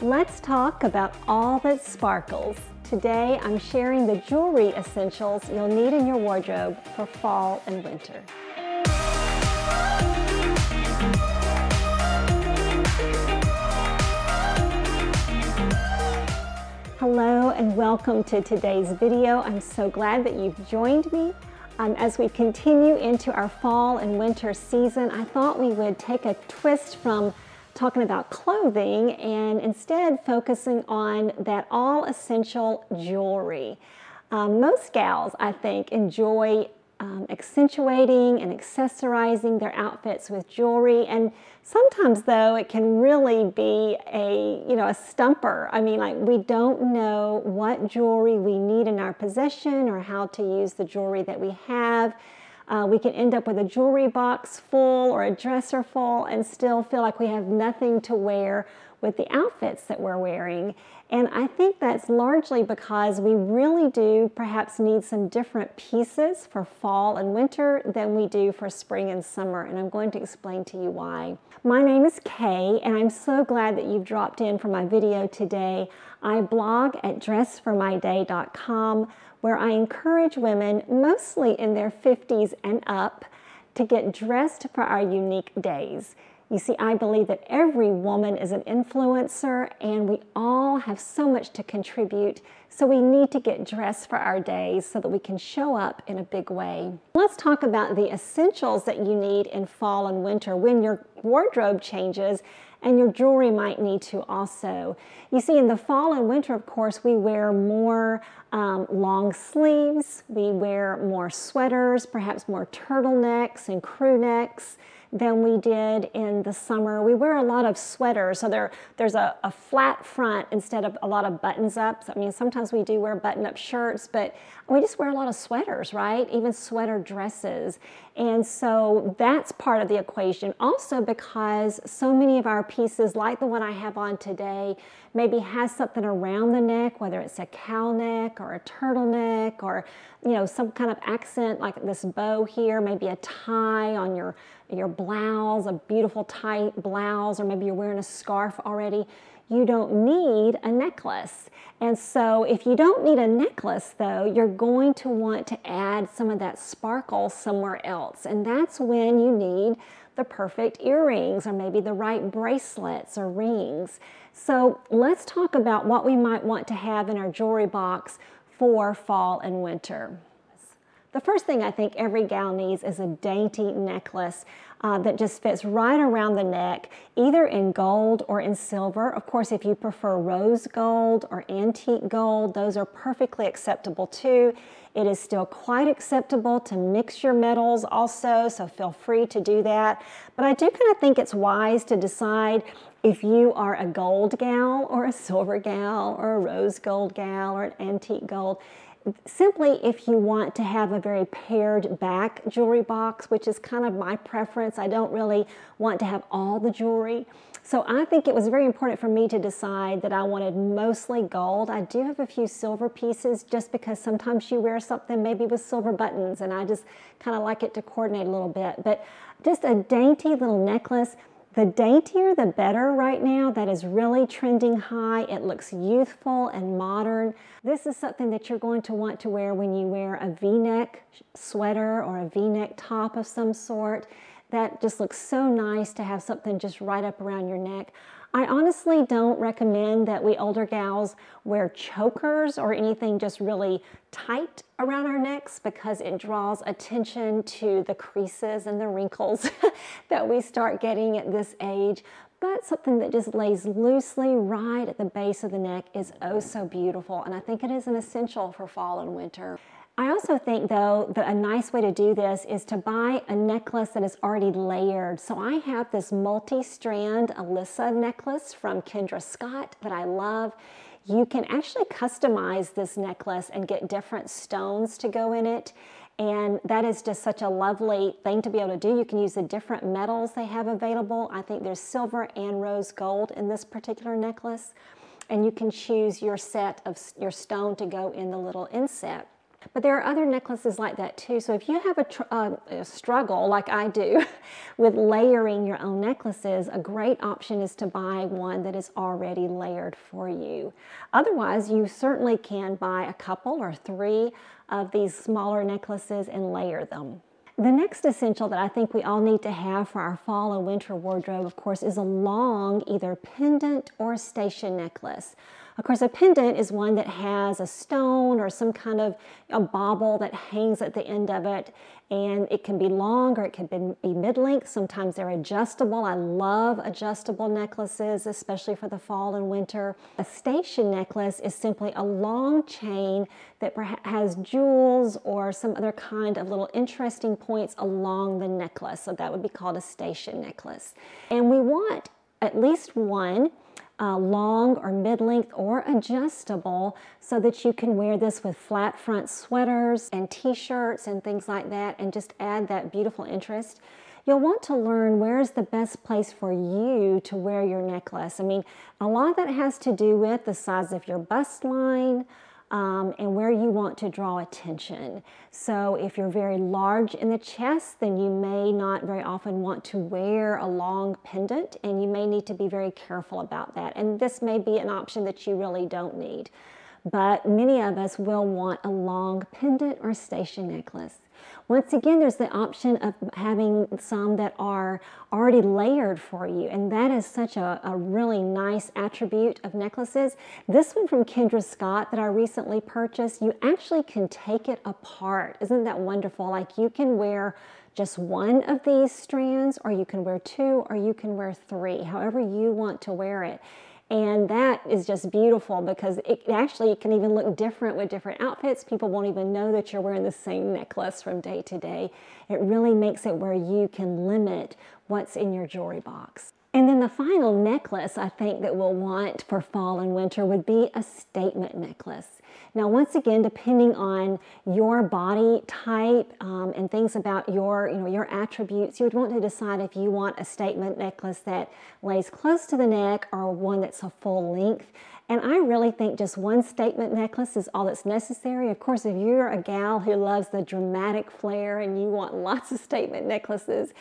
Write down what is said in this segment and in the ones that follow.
Let's talk about all that sparkles. Today, I'm sharing the jewelry essentials you'll need in your wardrobe for fall and winter. Hello and welcome to today's video. I'm so glad that you've joined me. Um, as we continue into our fall and winter season, I thought we would take a twist from talking about clothing and instead focusing on that all essential jewelry. Um, most gals, I think, enjoy um, accentuating and accessorizing their outfits with jewelry. And sometimes though, it can really be a, you know, a stumper. I mean, like we don't know what jewelry we need in our possession or how to use the jewelry that we have. Uh, we can end up with a jewelry box full or a dresser full and still feel like we have nothing to wear with the outfits that we're wearing. And I think that's largely because we really do perhaps need some different pieces for fall and winter than we do for spring and summer. And I'm going to explain to you why. My name is Kay, and I'm so glad that you've dropped in for my video today. I blog at dressformyday.com where I encourage women, mostly in their 50s and up, to get dressed for our unique days. You see, I believe that every woman is an influencer and we all have so much to contribute. So we need to get dressed for our days so that we can show up in a big way. Let's talk about the essentials that you need in fall and winter when your wardrobe changes and your jewelry might need to also. You see, in the fall and winter, of course, we wear more um, long sleeves, we wear more sweaters, perhaps more turtlenecks and crew necks than we did in the summer. We wear a lot of sweaters, so there, there's a, a flat front instead of a lot of buttons up. I mean, sometimes we do wear button up shirts, but we just wear a lot of sweaters, right? Even sweater dresses. And so that's part of the equation. Also because so many of our pieces, like the one I have on today, maybe has something around the neck, whether it's a cow neck or a turtleneck or, you know, some kind of accent like this bow here, maybe a tie on your, your blouse, a beautiful tight blouse, or maybe you're wearing a scarf already you don't need a necklace. And so if you don't need a necklace though, you're going to want to add some of that sparkle somewhere else. And that's when you need the perfect earrings or maybe the right bracelets or rings. So let's talk about what we might want to have in our jewelry box for fall and winter. The first thing I think every gal needs is a dainty necklace uh, that just fits right around the neck, either in gold or in silver. Of course, if you prefer rose gold or antique gold, those are perfectly acceptable too. It is still quite acceptable to mix your metals also, so feel free to do that. But I do kind of think it's wise to decide if you are a gold gal or a silver gal or a rose gold gal or an antique gold simply if you want to have a very paired back jewelry box, which is kind of my preference. I don't really want to have all the jewelry. So I think it was very important for me to decide that I wanted mostly gold. I do have a few silver pieces just because sometimes you wear something maybe with silver buttons and I just kind of like it to coordinate a little bit. But just a dainty little necklace the daintier the better right now. That is really trending high. It looks youthful and modern. This is something that you're going to want to wear when you wear a v-neck sweater or a v-neck top of some sort. That just looks so nice to have something just right up around your neck. I honestly don't recommend that we older gals wear chokers or anything just really tight around our necks because it draws attention to the creases and the wrinkles that we start getting at this age. But something that just lays loosely right at the base of the neck is oh so beautiful. And I think it is an essential for fall and winter. I also think though that a nice way to do this is to buy a necklace that is already layered. So I have this multi-strand Alyssa necklace from Kendra Scott that I love. You can actually customize this necklace and get different stones to go in it. And that is just such a lovely thing to be able to do. You can use the different metals they have available. I think there's silver and rose gold in this particular necklace. And you can choose your set of your stone to go in the little inset. But there are other necklaces like that too. So if you have a, uh, a struggle like I do with layering your own necklaces, a great option is to buy one that is already layered for you. Otherwise, you certainly can buy a couple or three of these smaller necklaces and layer them. The next essential that I think we all need to have for our fall and winter wardrobe, of course, is a long either pendant or station necklace. Of course, a pendant is one that has a stone or some kind of a bauble that hangs at the end of it. And it can be long or it can be mid-length. Sometimes they're adjustable. I love adjustable necklaces, especially for the fall and winter. A station necklace is simply a long chain that has jewels or some other kind of little interesting points along the necklace. So that would be called a station necklace. And we want at least one uh, long or mid-length or adjustable so that you can wear this with flat front sweaters and t-shirts and things like that and just add that beautiful interest. You'll want to learn where is the best place for you to wear your necklace. I mean, a lot of that has to do with the size of your bust line, um, and where you want to draw attention. So if you're very large in the chest, then you may not very often want to wear a long pendant and you may need to be very careful about that. And this may be an option that you really don't need. But many of us will want a long pendant or station necklace. Once again, there's the option of having some that are already layered for you. And that is such a, a really nice attribute of necklaces. This one from Kendra Scott that I recently purchased, you actually can take it apart. Isn't that wonderful? Like you can wear just one of these strands, or you can wear two, or you can wear three, however you want to wear it. And that is just beautiful because it actually can even look different with different outfits. People won't even know that you're wearing the same necklace from day to day. It really makes it where you can limit what's in your jewelry box. And then the final necklace I think that we'll want for fall and winter would be a statement necklace. Now, once again, depending on your body type um, and things about your, you know, your attributes, you would want to decide if you want a statement necklace that lays close to the neck or one that's a full length. And I really think just one statement necklace is all that's necessary. Of course, if you're a gal who loves the dramatic flair and you want lots of statement necklaces,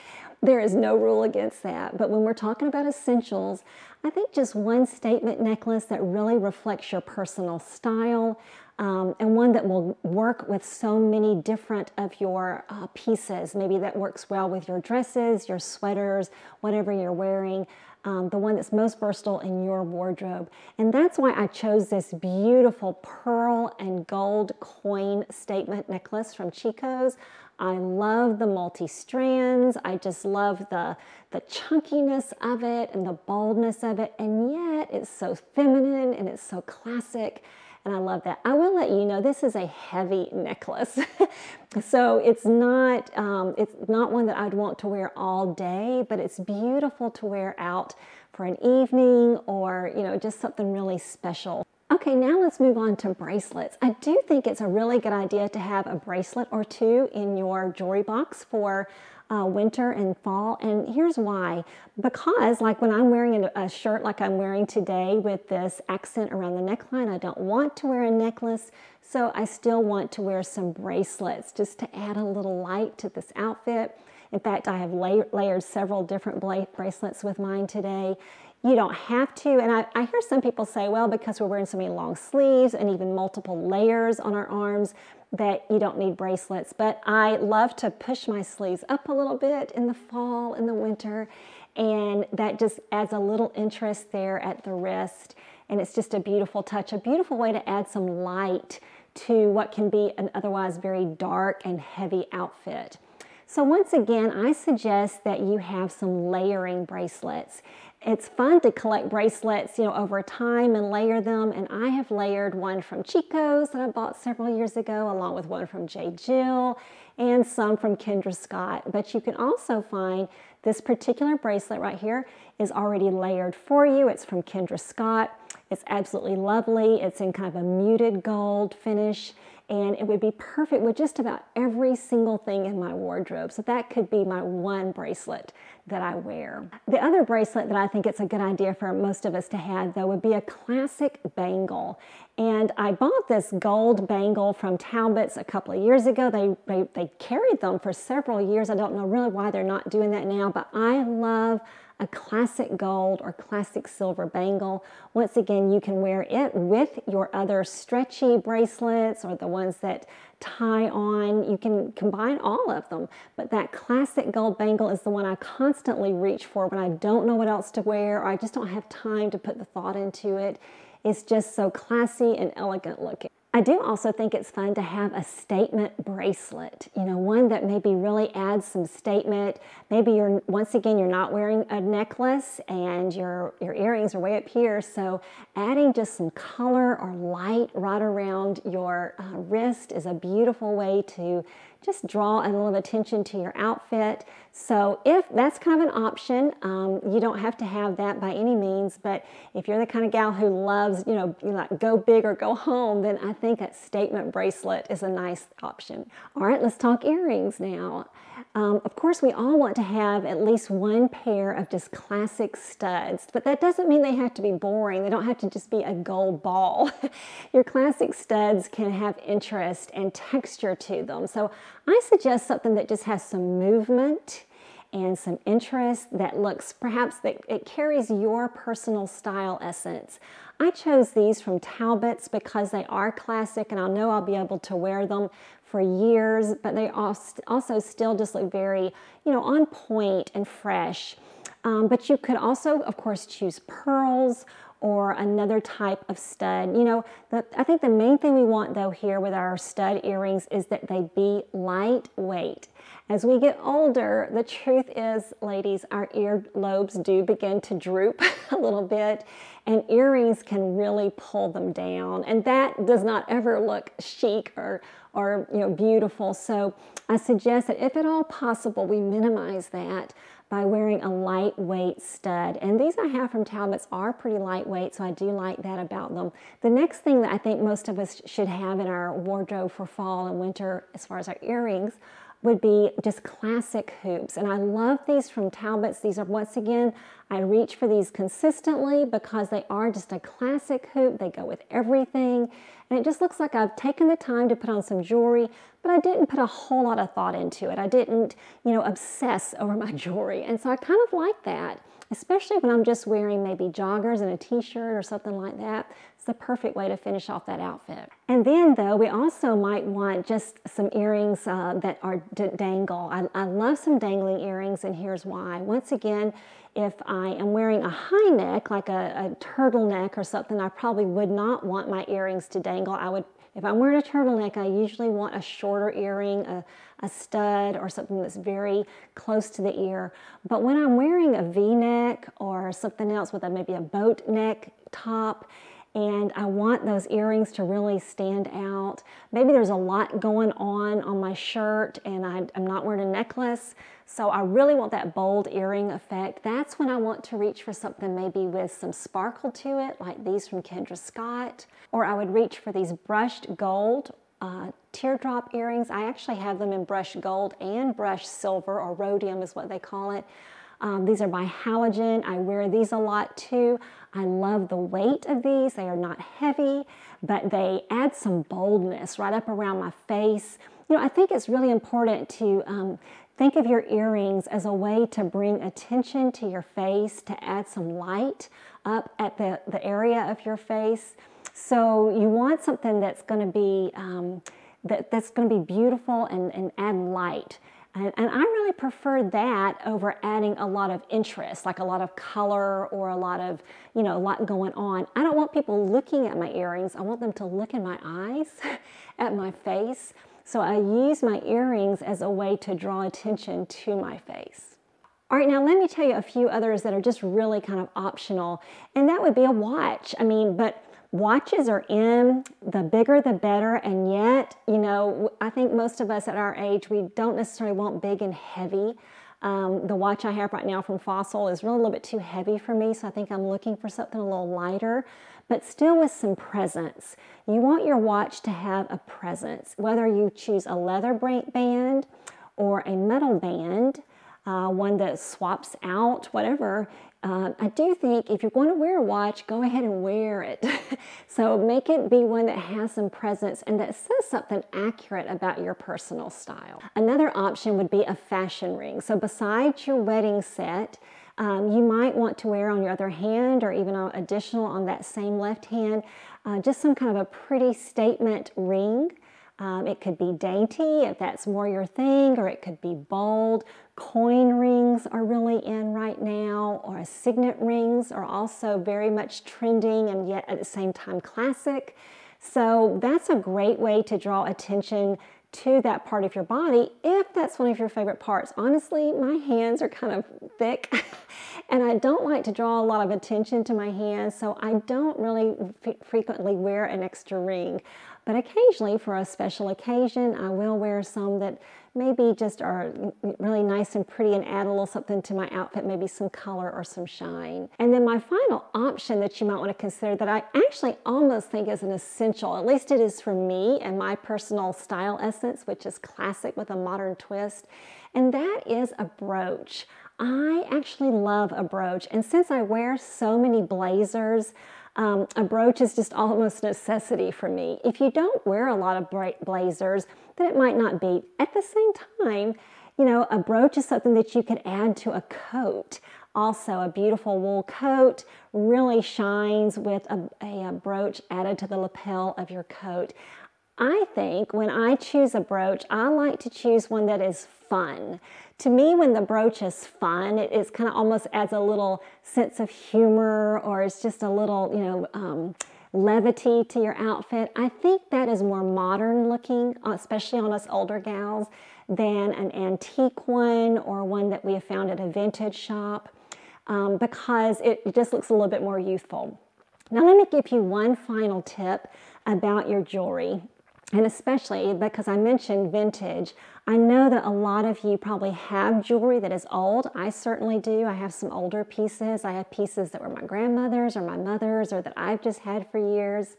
there is no rule against that. But when we're talking about essentials, I think just one statement necklace that really reflects your personal style um, and one that will work with so many different of your uh, pieces. Maybe that works well with your dresses, your sweaters, whatever you're wearing. Um, the one that's most versatile in your wardrobe. And that's why I chose this beautiful pearl and gold coin statement necklace from Chico's. I love the multi-strands. I just love the, the chunkiness of it and the boldness of it. And yet it's so feminine and it's so classic. And I love that. I will let you know this is a heavy necklace. so it's not, um, it's not one that I'd want to wear all day, but it's beautiful to wear out for an evening or, you know, just something really special. Okay, now let's move on to bracelets. I do think it's a really good idea to have a bracelet or two in your jewelry box for uh, winter and fall. And here's why. Because like when I'm wearing a shirt like I'm wearing today with this accent around the neckline, I don't want to wear a necklace. So I still want to wear some bracelets just to add a little light to this outfit. In fact, I have layered several different bracelets with mine today. You don't have to. And I, I hear some people say, well, because we're wearing so many long sleeves and even multiple layers on our arms, that you don't need bracelets, but I love to push my sleeves up a little bit in the fall, in the winter, and that just adds a little interest there at the wrist. And it's just a beautiful touch, a beautiful way to add some light to what can be an otherwise very dark and heavy outfit. So once again, I suggest that you have some layering bracelets. It's fun to collect bracelets, you know, over time and layer them. And I have layered one from Chico's that I bought several years ago, along with one from J. Jill and some from Kendra Scott. But you can also find this particular bracelet right here is already layered for you. It's from Kendra Scott. It's absolutely lovely. It's in kind of a muted gold finish and it would be perfect with just about every single thing in my wardrobe. So that could be my one bracelet that I wear. The other bracelet that I think it's a good idea for most of us to have though would be a classic bangle. And I bought this gold bangle from Talbot's a couple of years ago. They, they, they carried them for several years. I don't know really why they're not doing that now, but I love a classic gold or classic silver bangle. Once again, you can wear it with your other stretchy bracelets or the ones that tie on. You can combine all of them, but that classic gold bangle is the one I constantly reach for when I don't know what else to wear or I just don't have time to put the thought into it. It's just so classy and elegant looking. I do also think it's fun to have a statement bracelet, you know, one that maybe really adds some statement. Maybe you're, once again, you're not wearing a necklace and your, your earrings are way up here. So adding just some color or light right around your uh, wrist is a beautiful way to just draw a little attention to your outfit. So if that's kind of an option, um, you don't have to have that by any means, but if you're the kind of gal who loves, you know, like go big or go home, then I think think a statement bracelet is a nice option. All right, let's talk earrings now. Um, of course, we all want to have at least one pair of just classic studs, but that doesn't mean they have to be boring. They don't have to just be a gold ball. Your classic studs can have interest and texture to them. So I suggest something that just has some movement and some interest that looks perhaps that it carries your personal style essence. I chose these from Talbots because they are classic and I know I'll be able to wear them for years, but they also still just look very, you know, on point and fresh. Um, but you could also, of course, choose pearls or another type of stud. You know, the, I think the main thing we want though here with our stud earrings is that they be lightweight. As we get older, the truth is, ladies, our earlobes do begin to droop a little bit, and earrings can really pull them down. And that does not ever look chic or, or you know, beautiful. So I suggest that if at all possible, we minimize that by wearing a lightweight stud. And these I have from Talbots are pretty lightweight, so I do like that about them. The next thing that I think most of us should have in our wardrobe for fall and winter, as far as our earrings, would be just classic hoops. And I love these from Talbot's. These are, once again, I reach for these consistently because they are just a classic hoop. They go with everything. And it just looks like I've taken the time to put on some jewelry, but I didn't put a whole lot of thought into it. I didn't, you know, obsess over my jewelry. And so I kind of like that especially when I'm just wearing maybe joggers and a t-shirt or something like that. It's the perfect way to finish off that outfit. And then though, we also might want just some earrings uh, that are dangle. I, I love some dangling earrings and here's why. Once again, if I am wearing a high neck, like a, a turtleneck or something, I probably would not want my earrings to dangle. I would if I'm wearing a turtleneck, I usually want a shorter earring, a, a stud or something that's very close to the ear. But when I'm wearing a v-neck or something else with a, maybe a boat neck top, and I want those earrings to really stand out. Maybe there's a lot going on on my shirt and I, am not wearing a necklace, so I really want that bold earring effect. That's when I want to reach for something maybe with some sparkle to it, like these from Kendra Scott, or I would reach for these brushed gold uh, teardrop earrings. I actually have them in brushed gold and brushed silver or rhodium is what they call it. Um, these are by Halogen. I wear these a lot too. I love the weight of these. They are not heavy, but they add some boldness right up around my face. You know, I think it's really important to um, think of your earrings as a way to bring attention to your face, to add some light up at the, the area of your face. So you want something that's going to be um, that, that's going to be beautiful and, and add light. And, and, I really prefer that over adding a lot of interest, like a lot of color or a lot of, you know, a lot going on. I don't want people looking at my earrings. I want them to look in my eyes, at my face. So I use my earrings as a way to draw attention to my face. All right, now let me tell you a few others that are just really kind of optional, and that would be a watch. I mean, but watches are in, the bigger the better, and yet, you know, I think most of us at our age, we don't necessarily want big and heavy. Um, the watch I have right now from Fossil is really a little bit too heavy for me, so I think I'm looking for something a little lighter, but still with some presence. You want your watch to have a presence, whether you choose a leather band or a metal band uh, one that swaps out, whatever. Uh, I do think if you're going to wear a watch, go ahead and wear it. so make it be one that has some presence and that says something accurate about your personal style. Another option would be a fashion ring. So besides your wedding set, um, you might want to wear on your other hand or even on additional on that same left hand, uh, just some kind of a pretty statement ring. Um, it could be dainty if that's more your thing, or it could be bold, coin rings are really in right now, or signet rings are also very much trending and yet at the same time classic. So that's a great way to draw attention to that part of your body if that's one of your favorite parts. Honestly, my hands are kind of thick and I don't like to draw a lot of attention to my hands, so I don't really frequently wear an extra ring. But occasionally, for a special occasion, I will wear some that maybe just are really nice and pretty and add a little something to my outfit, maybe some color or some shine. And then my final option that you might want to consider that I actually almost think is an essential, at least it is for me and my personal style essence, which is classic with a modern twist, and that is a brooch. I actually love a brooch, and since I wear so many blazers, um, a brooch is just almost necessity for me. If you don't wear a lot of bright blazers, then it might not be. At the same time, you know, a brooch is something that you could add to a coat. Also, a beautiful wool coat really shines with a, a, a brooch added to the lapel of your coat. I think when I choose a brooch, I like to choose one that is fun. To me, when the brooch is fun, it, it's kind of almost adds a little sense of humor or it's just a little, you know, um, levity to your outfit. I think that is more modern looking, uh, especially on us older gals, than an antique one or one that we have found at a vintage shop um, because it just looks a little bit more youthful. Now let me give you one final tip about your jewelry and especially because I mentioned vintage, I know that a lot of you probably have jewelry that is old. I certainly do. I have some older pieces. I have pieces that were my grandmother's or my mother's or that I've just had for years.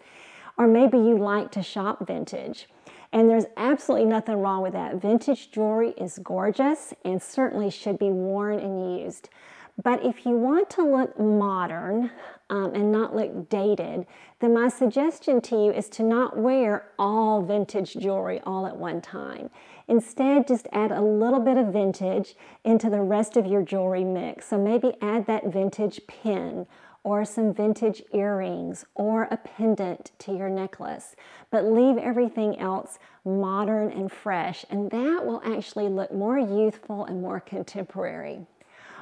Or maybe you like to shop vintage. And there's absolutely nothing wrong with that. Vintage jewelry is gorgeous and certainly should be worn and used. But if you want to look modern um, and not look dated, then my suggestion to you is to not wear all vintage jewelry all at one time. Instead, just add a little bit of vintage into the rest of your jewelry mix. So maybe add that vintage pin or some vintage earrings or a pendant to your necklace, but leave everything else modern and fresh. And that will actually look more youthful and more contemporary.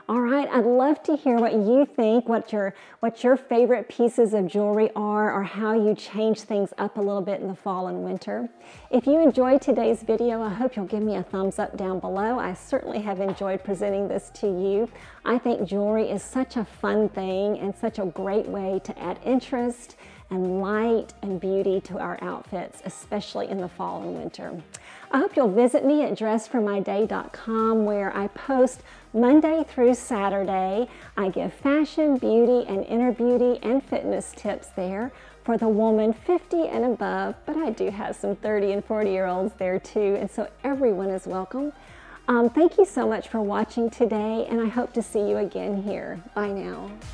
All right, I'd love to hear what you think, what your what your favorite pieces of jewelry are, or how you change things up a little bit in the fall and winter. If you enjoyed today's video, I hope you'll give me a thumbs up down below. I certainly have enjoyed presenting this to you. I think jewelry is such a fun thing and such a great way to add interest and light and beauty to our outfits, especially in the fall and winter. I hope you'll visit me at dressformyday.com where I post Monday through Saturday, I give fashion, beauty, and inner beauty and fitness tips there for the woman 50 and above, but I do have some 30 and 40 year olds there too, and so everyone is welcome. Um, thank you so much for watching today, and I hope to see you again here. Bye now.